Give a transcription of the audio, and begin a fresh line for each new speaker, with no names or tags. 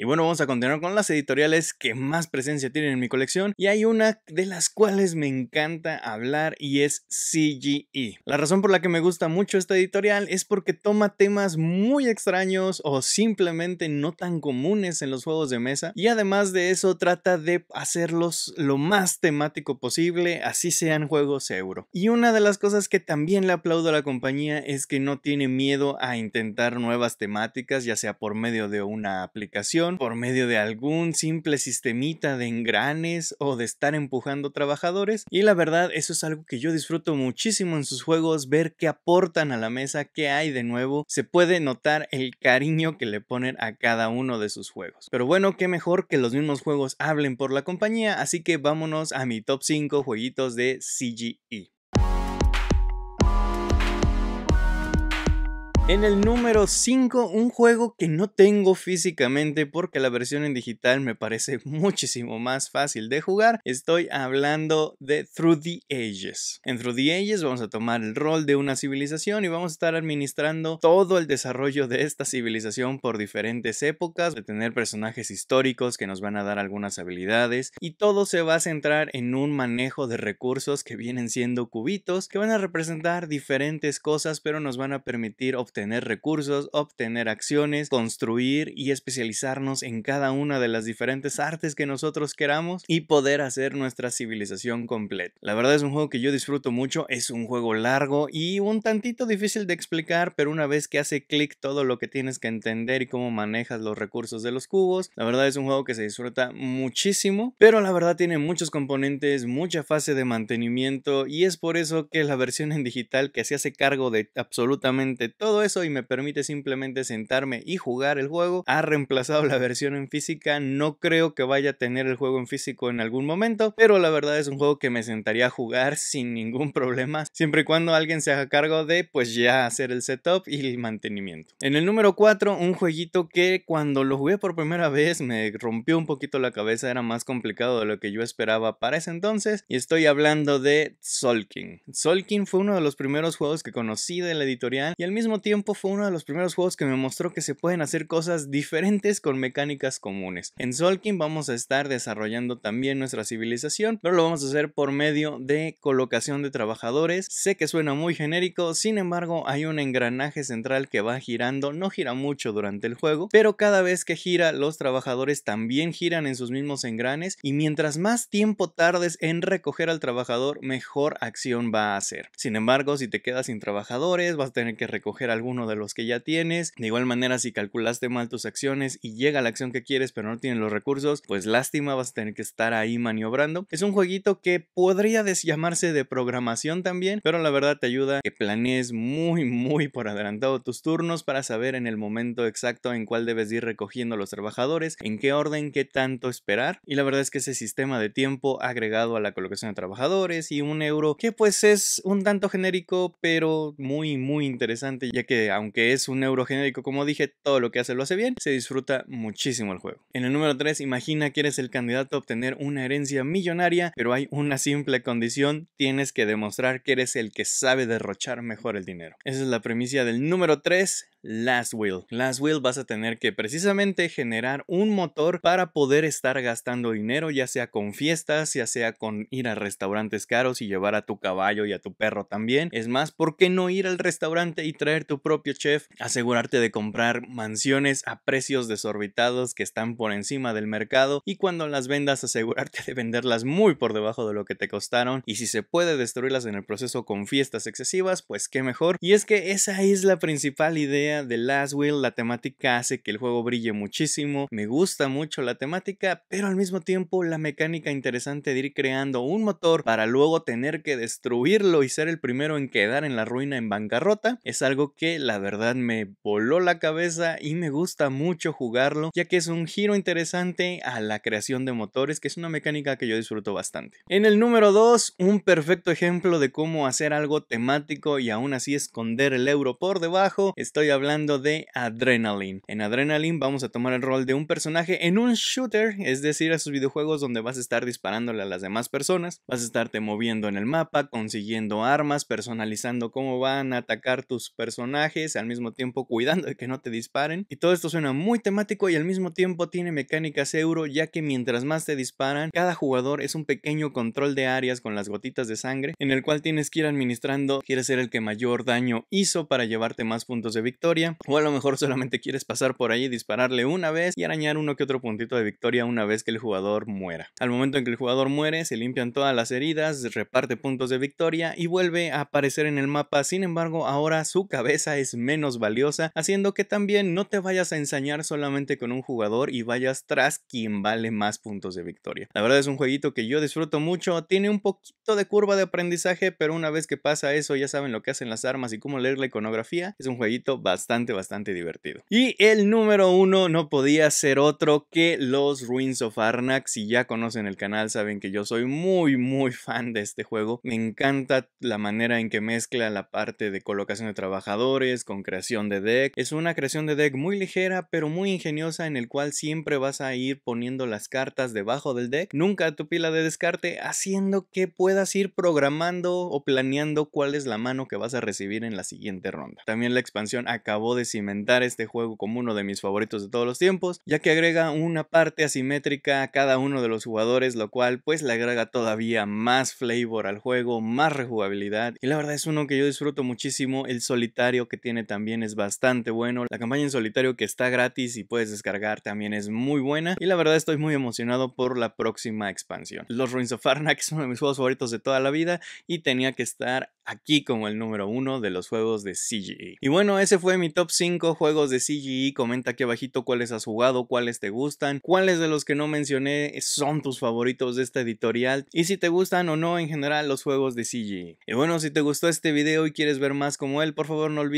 Y bueno, vamos a continuar con las editoriales que más presencia tienen en mi colección y hay una de las cuales me encanta hablar y es CGE. La razón por la que me gusta mucho esta editorial es porque toma temas muy extraños o simplemente no tan comunes en los juegos de mesa y además de eso trata de hacerlos lo más temático posible, así sean juegos euro. Y una de las cosas que también le aplaudo a la compañía es que no tiene miedo a intentar nuevas temáticas, ya sea por medio de una aplicación por medio de algún simple sistemita de engranes o de estar empujando trabajadores y la verdad eso es algo que yo disfruto muchísimo en sus juegos, ver qué aportan a la mesa, qué hay de nuevo, se puede notar el cariño que le ponen a cada uno de sus juegos. Pero bueno, qué mejor que los mismos juegos hablen por la compañía, así que vámonos a mi top 5 jueguitos de CGE. En el número 5, un juego que no tengo físicamente porque la versión en digital me parece muchísimo más fácil de jugar. Estoy hablando de Through the Ages. En Through the Ages vamos a tomar el rol de una civilización y vamos a estar administrando todo el desarrollo de esta civilización por diferentes épocas, de tener personajes históricos que nos van a dar algunas habilidades y todo se va a centrar en un manejo de recursos que vienen siendo cubitos que van a representar diferentes cosas pero nos van a permitir obtener obtener recursos, obtener acciones, construir y especializarnos en cada una de las diferentes artes que nosotros queramos y poder hacer nuestra civilización completa. La verdad es un juego que yo disfruto mucho, es un juego largo y un tantito difícil de explicar, pero una vez que hace clic todo lo que tienes que entender y cómo manejas los recursos de los cubos, la verdad es un juego que se disfruta muchísimo, pero la verdad tiene muchos componentes, mucha fase de mantenimiento y es por eso que la versión en digital que se hace cargo de absolutamente todo y me permite simplemente sentarme y jugar el juego. Ha reemplazado la versión en física, no creo que vaya a tener el juego en físico en algún momento, pero la verdad es un juego que me sentaría a jugar sin ningún problema, siempre y cuando alguien se haga cargo de pues ya hacer el setup y el mantenimiento. En el número 4, un jueguito que cuando lo jugué por primera vez me rompió un poquito la cabeza, era más complicado de lo que yo esperaba para ese entonces y estoy hablando de Solking. Solking fue uno de los primeros juegos que conocí de la editorial y al mismo tiempo fue uno de los primeros juegos que me mostró que se pueden hacer cosas diferentes con mecánicas comunes. En Solkin vamos a estar desarrollando también nuestra civilización, pero lo vamos a hacer por medio de colocación de trabajadores. Sé que suena muy genérico, sin embargo hay un engranaje central que va girando, no gira mucho durante el juego, pero cada vez que gira los trabajadores también giran en sus mismos engranes y mientras más tiempo tardes en recoger al trabajador, mejor acción va a hacer. Sin embargo, si te quedas sin trabajadores, vas a tener que recoger algún uno de los que ya tienes. De igual manera, si calculaste mal tus acciones y llega la acción que quieres pero no tienes los recursos, pues lástima, vas a tener que estar ahí maniobrando. Es un jueguito que podría llamarse de programación también, pero la verdad te ayuda que planees muy, muy por adelantado tus turnos para saber en el momento exacto en cuál debes ir recogiendo los trabajadores, en qué orden, qué tanto esperar. Y la verdad es que ese sistema de tiempo agregado a la colocación de trabajadores y un euro que pues es un tanto genérico, pero muy, muy interesante, ya que aunque es un neurogenérico como dije, todo lo que hace lo hace bien, se disfruta muchísimo el juego. En el número 3, imagina que eres el candidato a obtener una herencia millonaria, pero hay una simple condición, tienes que demostrar que eres el que sabe derrochar mejor el dinero. Esa es la premisa del número 3, Last Will. Last Will vas a tener que precisamente generar un motor para poder estar gastando dinero, ya sea con fiestas, ya sea con ir a restaurantes caros y llevar a tu caballo y a tu perro también. Es más, ¿por qué no ir al restaurante y traer tu propio chef, asegurarte de comprar mansiones a precios desorbitados que están por encima del mercado y cuando las vendas asegurarte de venderlas muy por debajo de lo que te costaron y si se puede destruirlas en el proceso con fiestas excesivas, pues qué mejor. Y es que esa es la principal idea de Last Will, la temática hace que el juego brille muchísimo, me gusta mucho la temática, pero al mismo tiempo la mecánica interesante de ir creando un motor para luego tener que destruirlo y ser el primero en quedar en la ruina en bancarrota es algo que la verdad me voló la cabeza y me gusta mucho jugarlo, ya que es un giro interesante a la creación de motores, que es una mecánica que yo disfruto bastante. En el número 2, un perfecto ejemplo de cómo hacer algo temático y aún así esconder el euro por debajo, estoy hablando de Adrenaline. En Adrenaline vamos a tomar el rol de un personaje en un shooter, es decir, a esos videojuegos donde vas a estar disparándole a las demás personas, vas a estarte moviendo en el mapa, consiguiendo armas, personalizando cómo van a atacar tus personajes, al mismo tiempo cuidando de que no te disparen. Y todo esto suena muy temático y al mismo tiempo tiene mecánicas euro, ya que mientras más te disparan, cada jugador es un pequeño control de áreas con las gotitas de sangre, en el cual tienes que ir administrando, quieres ser el que mayor daño hizo para llevarte más puntos de victoria, o a lo mejor solamente quieres pasar por ahí, dispararle una vez y arañar uno que otro puntito de victoria una vez que el jugador muera. Al momento en que el jugador muere, se limpian todas las heridas, reparte puntos de victoria y vuelve a aparecer en el mapa, sin embargo ahora su cabeza es menos valiosa, haciendo que también no te vayas a ensañar solamente con un jugador y vayas tras quien vale más puntos de victoria. La verdad es un jueguito que yo disfruto mucho, tiene un poquito de curva de aprendizaje, pero una vez que pasa eso ya saben lo que hacen las armas y cómo leer la iconografía, es un jueguito bastante, bastante divertido. Y el número uno no podía ser otro que los Ruins of Arnak, si ya conocen el canal saben que yo soy muy, muy fan de este juego, me encanta la manera en que mezcla la parte de colocación de trabajadores, con creación de deck. Es una creación de deck muy ligera pero muy ingeniosa en el cual siempre vas a ir poniendo las cartas debajo del deck, nunca tu pila de descarte, haciendo que puedas ir programando o planeando cuál es la mano que vas a recibir en la siguiente ronda. También la expansión acabó de cimentar este juego como uno de mis favoritos de todos los tiempos, ya que agrega una parte asimétrica a cada uno de los jugadores, lo cual pues le agrega todavía más flavor al juego, más rejugabilidad y la verdad es uno que yo disfruto muchísimo, el solitario que tiene también es bastante bueno. La campaña en solitario que está gratis y puedes descargar también es muy buena. Y la verdad estoy muy emocionado por la próxima expansión. Los Ruins of Arnak es uno de mis juegos favoritos de toda la vida y tenía que estar aquí como el número uno de los juegos de CGE. Y bueno, ese fue mi top 5 juegos de CGE. Comenta aquí abajito cuáles has jugado, cuáles te gustan, cuáles de los que no mencioné son tus favoritos de esta editorial y si te gustan o no en general los juegos de CGE. Y bueno, si te gustó este video y quieres ver más como él, por favor no olvides